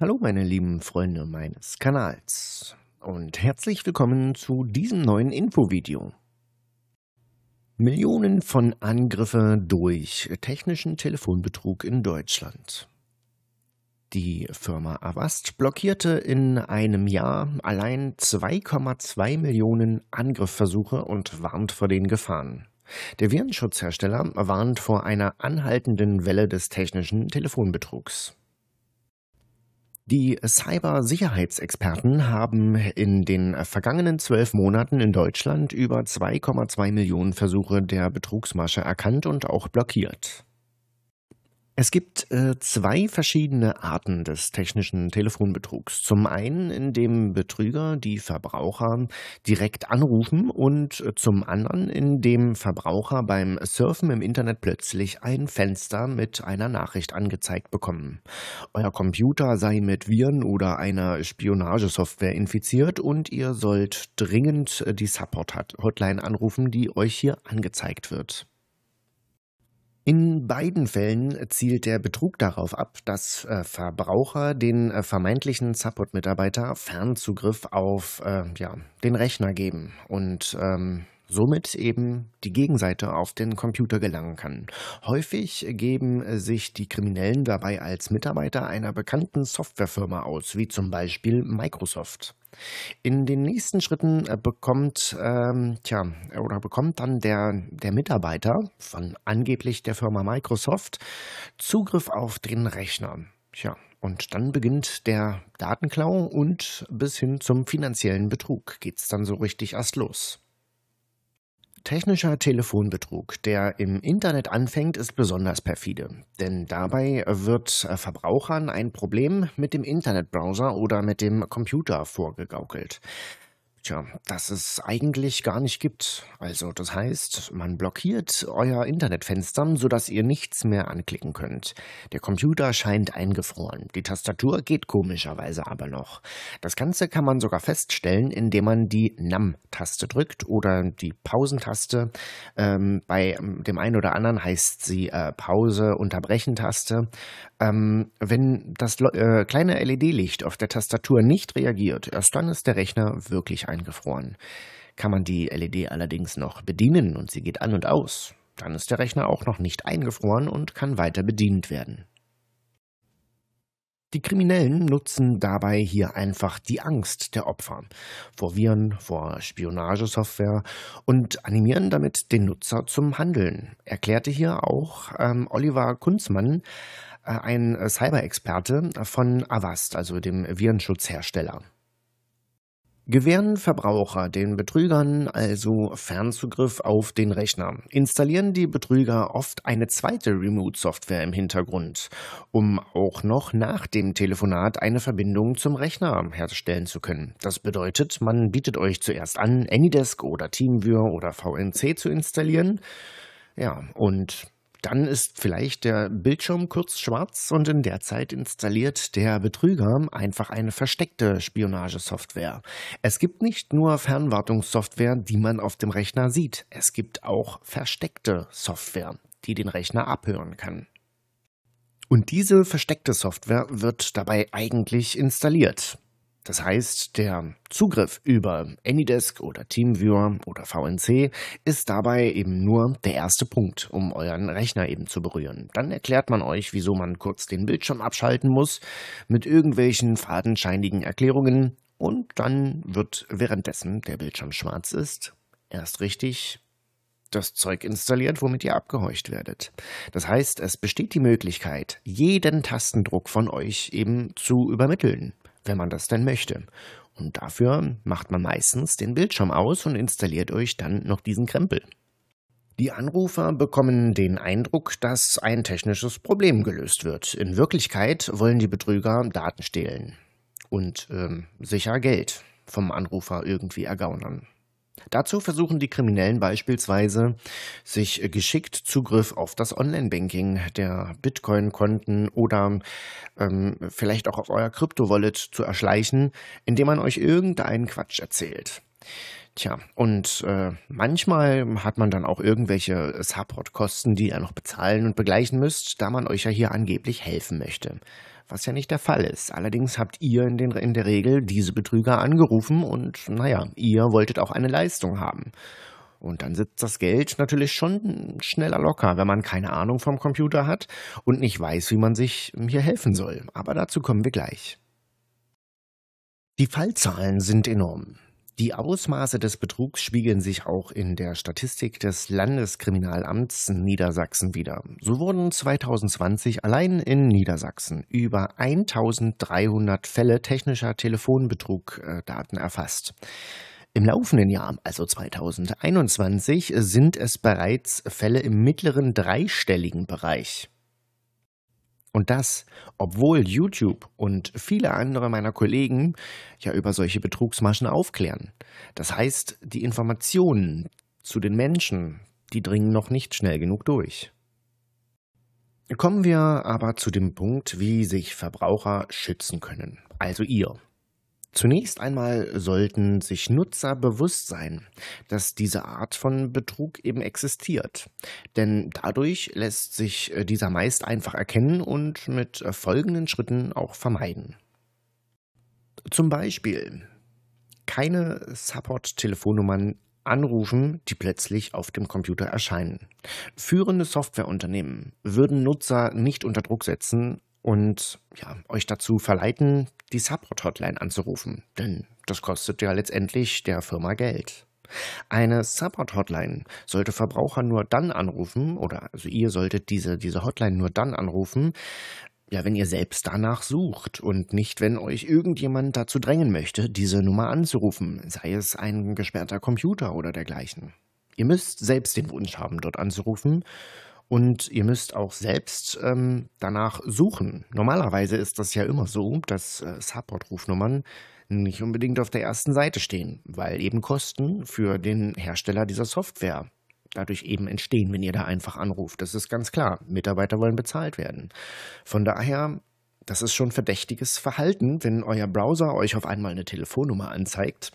Hallo meine lieben Freunde meines Kanals und herzlich willkommen zu diesem neuen Infovideo. Millionen von Angriffe durch technischen Telefonbetrug in Deutschland. Die Firma Avast blockierte in einem Jahr allein 2,2 Millionen Angriffversuche und warnt vor den Gefahren. Der Virenschutzhersteller warnt vor einer anhaltenden Welle des technischen Telefonbetrugs. Die Cybersicherheitsexperten haben in den vergangenen zwölf Monaten in Deutschland über 2,2 Millionen Versuche der Betrugsmasche erkannt und auch blockiert. Es gibt äh, zwei verschiedene Arten des technischen Telefonbetrugs. Zum einen, indem Betrüger die Verbraucher direkt anrufen und äh, zum anderen, indem Verbraucher beim Surfen im Internet plötzlich ein Fenster mit einer Nachricht angezeigt bekommen. Euer Computer sei mit Viren oder einer Spionagesoftware infiziert und ihr sollt dringend äh, die Support-Hotline anrufen, die euch hier angezeigt wird. In beiden Fällen zielt der Betrug darauf ab, dass äh, Verbraucher den äh, vermeintlichen Support-Mitarbeiter Fernzugriff auf äh, ja, den Rechner geben und ähm, somit eben die Gegenseite auf den Computer gelangen kann. Häufig geben sich die Kriminellen dabei als Mitarbeiter einer bekannten Softwarefirma aus, wie zum Beispiel Microsoft. In den nächsten Schritten bekommt, ähm, tja, oder bekommt dann der, der Mitarbeiter von angeblich der Firma Microsoft Zugriff auf den Rechner. Tja, und dann beginnt der Datenklau und bis hin zum finanziellen Betrug geht's dann so richtig erst los. Technischer Telefonbetrug, der im Internet anfängt, ist besonders perfide. Denn dabei wird äh, Verbrauchern ein Problem mit dem Internetbrowser oder mit dem Computer vorgegaukelt. Tja, dass es eigentlich gar nicht gibt. Also das heißt, man blockiert euer Internetfenster, sodass ihr nichts mehr anklicken könnt. Der Computer scheint eingefroren, die Tastatur geht komischerweise aber noch. Das Ganze kann man sogar feststellen, indem man die NAM-Taste drückt oder die Pausentaste. Ähm, bei ähm, dem einen oder anderen heißt sie äh, Pause-Unterbrechen-Taste. Ähm, wenn das äh, kleine LED-Licht auf der Tastatur nicht reagiert, erst dann ist der Rechner wirklich eingefroren. Kann man die LED allerdings noch bedienen und sie geht an und aus, dann ist der Rechner auch noch nicht eingefroren und kann weiter bedient werden. Die Kriminellen nutzen dabei hier einfach die Angst der Opfer vor Viren, vor Spionagesoftware und animieren damit den Nutzer zum Handeln, erklärte hier auch ähm, Oliver Kunzmann, äh, ein äh, Cyber-Experte von Avast, also dem Virenschutzhersteller. Gewähren Verbraucher den Betrügern also Fernzugriff auf den Rechner, installieren die Betrüger oft eine zweite Remote-Software im Hintergrund, um auch noch nach dem Telefonat eine Verbindung zum Rechner herstellen zu können. Das bedeutet, man bietet euch zuerst an, Anydesk oder TeamViewer oder VNC zu installieren. Ja, und dann ist vielleicht der Bildschirm kurz schwarz und in der Zeit installiert der Betrüger einfach eine versteckte Spionagesoftware. Es gibt nicht nur Fernwartungssoftware, die man auf dem Rechner sieht. Es gibt auch versteckte Software, die den Rechner abhören kann. Und diese versteckte Software wird dabei eigentlich installiert. Das heißt, der Zugriff über AnyDesk oder TeamViewer oder VNC ist dabei eben nur der erste Punkt, um euren Rechner eben zu berühren. Dann erklärt man euch, wieso man kurz den Bildschirm abschalten muss, mit irgendwelchen fadenscheinigen Erklärungen und dann wird währenddessen der Bildschirm schwarz ist, erst richtig das Zeug installiert, womit ihr abgehorcht werdet. Das heißt, es besteht die Möglichkeit, jeden Tastendruck von euch eben zu übermitteln wenn man das denn möchte. Und dafür macht man meistens den Bildschirm aus und installiert euch dann noch diesen Krempel. Die Anrufer bekommen den Eindruck, dass ein technisches Problem gelöst wird. In Wirklichkeit wollen die Betrüger Daten stehlen und ähm, sicher Geld vom Anrufer irgendwie ergaunern. Dazu versuchen die Kriminellen beispielsweise, sich äh, geschickt Zugriff auf das Online-Banking der Bitcoin-Konten oder ähm, vielleicht auch auf euer Krypto-Wallet zu erschleichen, indem man euch irgendeinen Quatsch erzählt. Tja, und äh, manchmal hat man dann auch irgendwelche Support-Kosten, die ihr noch bezahlen und begleichen müsst, da man euch ja hier angeblich helfen möchte was ja nicht der Fall ist. Allerdings habt ihr in, den, in der Regel diese Betrüger angerufen und naja, ihr wolltet auch eine Leistung haben. Und dann sitzt das Geld natürlich schon schneller locker, wenn man keine Ahnung vom Computer hat und nicht weiß, wie man sich hier helfen soll. Aber dazu kommen wir gleich. Die Fallzahlen sind enorm. Die Ausmaße des Betrugs spiegeln sich auch in der Statistik des Landeskriminalamts Niedersachsen wider. So wurden 2020 allein in Niedersachsen über 1300 Fälle technischer Telefonbetrugdaten äh, erfasst. Im laufenden Jahr, also 2021, sind es bereits Fälle im mittleren dreistelligen Bereich. Und das, obwohl YouTube und viele andere meiner Kollegen ja über solche Betrugsmaschen aufklären. Das heißt, die Informationen zu den Menschen, die dringen noch nicht schnell genug durch. Kommen wir aber zu dem Punkt, wie sich Verbraucher schützen können. Also ihr, Zunächst einmal sollten sich Nutzer bewusst sein, dass diese Art von Betrug eben existiert. Denn dadurch lässt sich äh, dieser meist einfach erkennen und mit äh, folgenden Schritten auch vermeiden. Zum Beispiel keine Support-Telefonnummern anrufen, die plötzlich auf dem Computer erscheinen. Führende Softwareunternehmen würden Nutzer nicht unter Druck setzen, und ja, euch dazu verleiten, die Support-Hotline anzurufen, denn das kostet ja letztendlich der Firma Geld. Eine Support-Hotline sollte Verbraucher nur dann anrufen, oder also ihr solltet diese, diese Hotline nur dann anrufen, ja, wenn ihr selbst danach sucht und nicht, wenn euch irgendjemand dazu drängen möchte, diese Nummer anzurufen, sei es ein gesperrter Computer oder dergleichen. Ihr müsst selbst den Wunsch haben, dort anzurufen und ihr müsst auch selbst ähm, danach suchen. Normalerweise ist das ja immer so, dass äh, Support-Rufnummern nicht unbedingt auf der ersten Seite stehen, weil eben Kosten für den Hersteller dieser Software dadurch eben entstehen, wenn ihr da einfach anruft. Das ist ganz klar. Mitarbeiter wollen bezahlt werden. Von daher, das ist schon verdächtiges Verhalten, wenn euer Browser euch auf einmal eine Telefonnummer anzeigt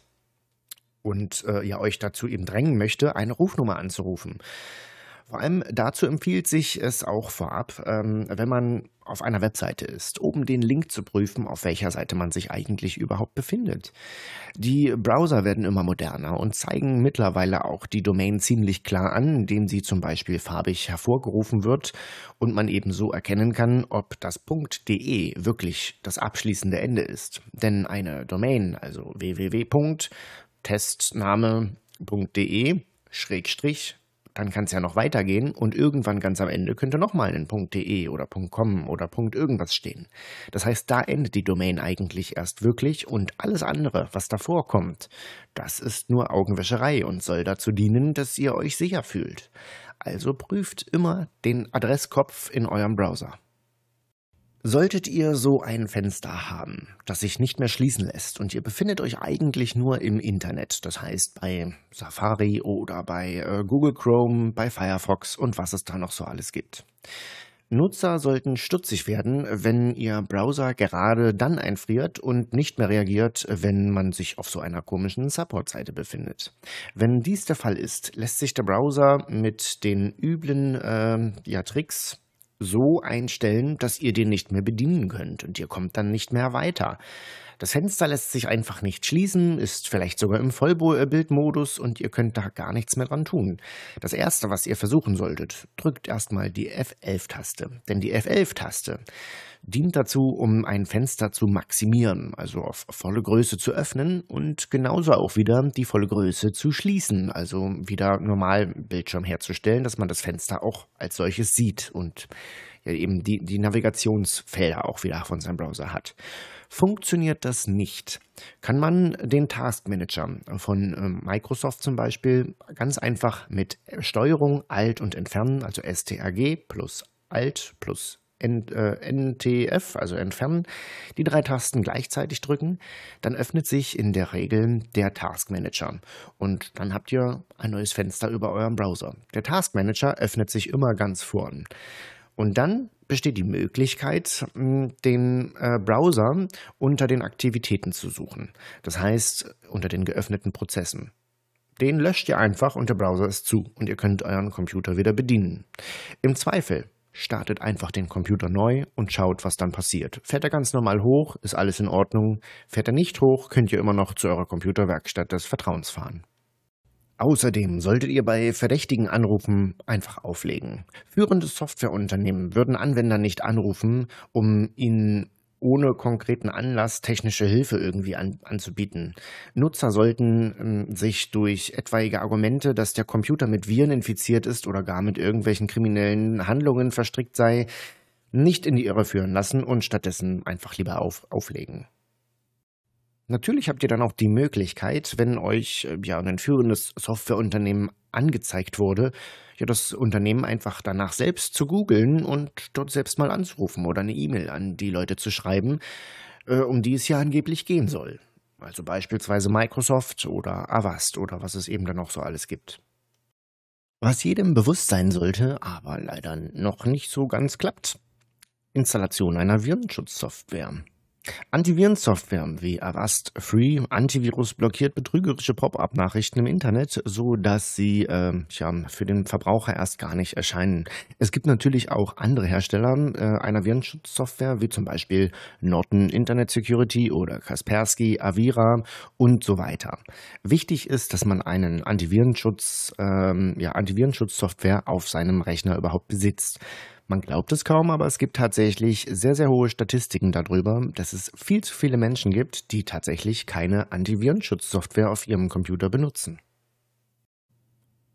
und äh, ihr euch dazu eben drängen möchte, eine Rufnummer anzurufen. Vor allem dazu empfiehlt sich es auch vorab, ähm, wenn man auf einer Webseite ist, oben den Link zu prüfen, auf welcher Seite man sich eigentlich überhaupt befindet. Die Browser werden immer moderner und zeigen mittlerweile auch die Domain ziemlich klar an, indem sie zum Beispiel farbig hervorgerufen wird und man eben so erkennen kann, ob das .de wirklich das abschließende Ende ist. Denn eine Domain, also www.testname.de, Schrägstrich dann kann es ja noch weitergehen und irgendwann ganz am Ende könnte nochmal ein .de oder .com oder .irgendwas stehen. Das heißt, da endet die Domain eigentlich erst wirklich und alles andere, was davor kommt, das ist nur Augenwäscherei und soll dazu dienen, dass ihr euch sicher fühlt. Also prüft immer den Adresskopf in eurem Browser. Solltet ihr so ein Fenster haben, das sich nicht mehr schließen lässt und ihr befindet euch eigentlich nur im Internet, das heißt bei Safari oder bei äh, Google Chrome, bei Firefox und was es da noch so alles gibt. Nutzer sollten stutzig werden, wenn ihr Browser gerade dann einfriert und nicht mehr reagiert, wenn man sich auf so einer komischen Support-Seite befindet. Wenn dies der Fall ist, lässt sich der Browser mit den üblen äh, ja, Tricks so einstellen, dass ihr den nicht mehr bedienen könnt und ihr kommt dann nicht mehr weiter. Das Fenster lässt sich einfach nicht schließen, ist vielleicht sogar im Vollbildmodus und ihr könnt da gar nichts mehr dran tun. Das erste, was ihr versuchen solltet, drückt erstmal die F11-Taste. Denn die F11-Taste dient dazu, um ein Fenster zu maximieren, also auf volle Größe zu öffnen und genauso auch wieder die volle Größe zu schließen, also wieder normal Bildschirm herzustellen, dass man das Fenster auch als solches sieht und eben die, die Navigationsfelder auch wieder von seinem Browser hat. Funktioniert das nicht, kann man den Task Manager von ähm, Microsoft zum Beispiel ganz einfach mit Steuerung Alt und Entfernen, also STRG plus Alt plus NTF, äh, also entfernen, die drei Tasten gleichzeitig drücken, dann öffnet sich in der Regel der Task Manager und dann habt ihr ein neues Fenster über eurem Browser. Der Task Manager öffnet sich immer ganz vorn. Und dann besteht die Möglichkeit, den äh, Browser unter den Aktivitäten zu suchen. Das heißt, unter den geöffneten Prozessen. Den löscht ihr einfach und der Browser ist zu und ihr könnt euren Computer wieder bedienen. Im Zweifel startet einfach den Computer neu und schaut, was dann passiert. Fährt er ganz normal hoch, ist alles in Ordnung. Fährt er nicht hoch, könnt ihr immer noch zu eurer Computerwerkstatt des Vertrauens fahren. Außerdem solltet ihr bei verdächtigen Anrufen einfach auflegen. Führende Softwareunternehmen würden Anwender nicht anrufen, um ihnen ohne konkreten Anlass technische Hilfe irgendwie an, anzubieten. Nutzer sollten ähm, sich durch etwaige Argumente, dass der Computer mit Viren infiziert ist oder gar mit irgendwelchen kriminellen Handlungen verstrickt sei, nicht in die Irre führen lassen und stattdessen einfach lieber auf, auflegen. Natürlich habt ihr dann auch die Möglichkeit, wenn euch äh, ja ein führendes Softwareunternehmen angezeigt wurde, ja das Unternehmen einfach danach selbst zu googeln und dort selbst mal anzurufen oder eine E-Mail an die Leute zu schreiben, äh, um die es ja angeblich gehen soll. Also beispielsweise Microsoft oder Avast oder was es eben dann noch so alles gibt. Was jedem bewusst sein sollte, aber leider noch nicht so ganz klappt. Installation einer Virenschutzsoftware. Antivirensoftware wie Avast Free Antivirus blockiert betrügerische Pop-up-Nachrichten im Internet, so dass sie äh, tja, für den Verbraucher erst gar nicht erscheinen. Es gibt natürlich auch andere Hersteller äh, einer Virenschutzsoftware, wie zum Beispiel Norton Internet Security oder Kaspersky, Avira und so weiter. Wichtig ist, dass man einen Antivirenschutz, äh, ja, Antivirenschutzsoftware auf seinem Rechner überhaupt besitzt. Man glaubt es kaum, aber es gibt tatsächlich sehr, sehr hohe Statistiken darüber, dass es viel zu viele Menschen gibt, die tatsächlich keine Antivirenschutzsoftware auf ihrem Computer benutzen.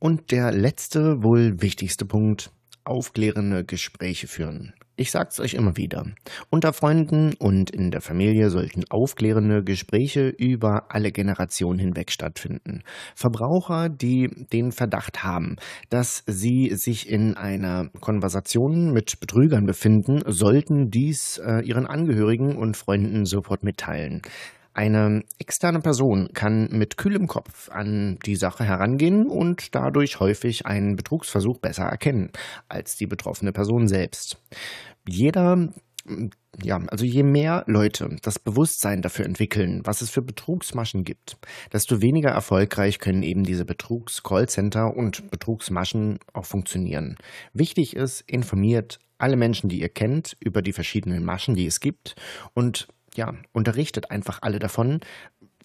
Und der letzte, wohl wichtigste Punkt, aufklärende Gespräche führen. Ich sag's euch immer wieder. Unter Freunden und in der Familie sollten aufklärende Gespräche über alle Generationen hinweg stattfinden. Verbraucher, die den Verdacht haben, dass sie sich in einer Konversation mit Betrügern befinden, sollten dies äh, ihren Angehörigen und Freunden sofort mitteilen. Eine externe Person kann mit kühlem Kopf an die Sache herangehen und dadurch häufig einen Betrugsversuch besser erkennen als die betroffene Person selbst. Jeder ja, also je mehr Leute das Bewusstsein dafür entwickeln, was es für Betrugsmaschen gibt, desto weniger erfolgreich können eben diese Betrugs-Callcenter und Betrugsmaschen auch funktionieren. Wichtig ist, informiert alle Menschen, die ihr kennt, über die verschiedenen Maschen, die es gibt und ja, unterrichtet einfach alle davon,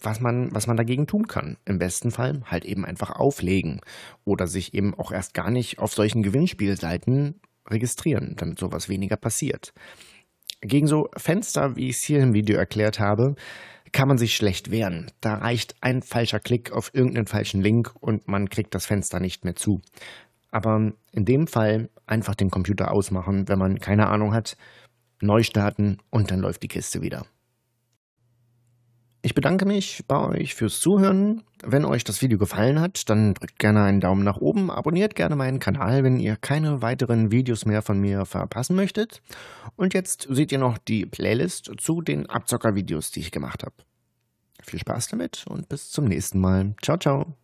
was man, was man dagegen tun kann. Im besten Fall halt eben einfach auflegen oder sich eben auch erst gar nicht auf solchen Gewinnspielseiten registrieren, damit sowas weniger passiert. Gegen so Fenster, wie ich es hier im Video erklärt habe, kann man sich schlecht wehren. Da reicht ein falscher Klick auf irgendeinen falschen Link und man kriegt das Fenster nicht mehr zu. Aber in dem Fall einfach den Computer ausmachen, wenn man keine Ahnung hat, neu starten und dann läuft die Kiste wieder. Ich bedanke mich bei euch fürs Zuhören. Wenn euch das Video gefallen hat, dann drückt gerne einen Daumen nach oben, abonniert gerne meinen Kanal, wenn ihr keine weiteren Videos mehr von mir verpassen möchtet. Und jetzt seht ihr noch die Playlist zu den Abzocker-Videos, die ich gemacht habe. Viel Spaß damit und bis zum nächsten Mal. Ciao, ciao.